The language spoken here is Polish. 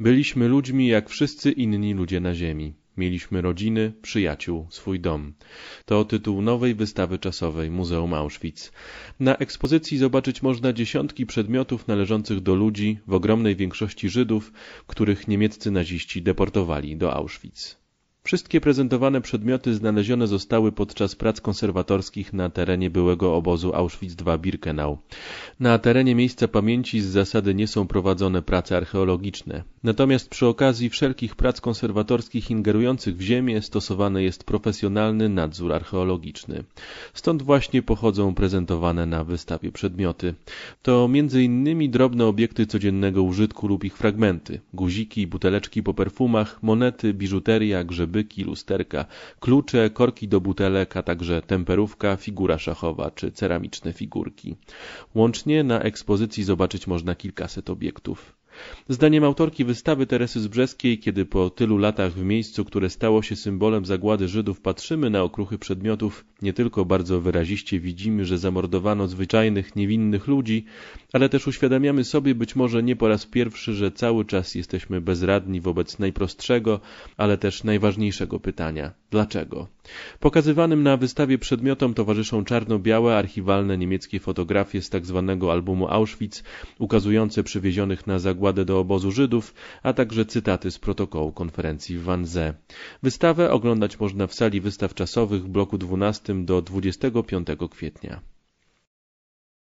Byliśmy ludźmi jak wszyscy inni ludzie na ziemi. Mieliśmy rodziny, przyjaciół, swój dom. To tytuł nowej wystawy czasowej Muzeum Auschwitz. Na ekspozycji zobaczyć można dziesiątki przedmiotów należących do ludzi, w ogromnej większości Żydów, których niemieccy naziści deportowali do Auschwitz. Wszystkie prezentowane przedmioty znalezione zostały podczas prac konserwatorskich na terenie byłego obozu Auschwitz II-Birkenau. Na terenie miejsca pamięci z zasady nie są prowadzone prace archeologiczne. Natomiast przy okazji wszelkich prac konserwatorskich ingerujących w ziemię stosowany jest profesjonalny nadzór archeologiczny. Stąd właśnie pochodzą prezentowane na wystawie przedmioty. To m.in. drobne obiekty codziennego użytku lub ich fragmenty, guziki, buteleczki po perfumach, monety, biżuteria, grzyby, byki, lusterka, klucze, korki do butelek, a także temperówka, figura szachowa czy ceramiczne figurki. Łącznie na ekspozycji zobaczyć można kilkaset obiektów. Zdaniem autorki wystawy Teresy Zbrzeskiej, kiedy po tylu latach w miejscu, które stało się symbolem zagłady Żydów, patrzymy na okruchy przedmiotów, nie tylko bardzo wyraziście widzimy, że zamordowano zwyczajnych, niewinnych ludzi, ale też uświadamiamy sobie być może nie po raz pierwszy, że cały czas jesteśmy bezradni wobec najprostszego, ale też najważniejszego pytania: dlaczego? Pokazywanym na wystawie przedmiotom towarzyszą czarno-białe archiwalne niemieckie fotografie z tzw. Tak albumu Auschwitz, ukazujące przywiezionych na zagładę do obozu Żydów, a także cytaty z protokołu konferencji w Wanze. Wystawę oglądać można w sali wystaw czasowych bloku 12 do 25 kwietnia.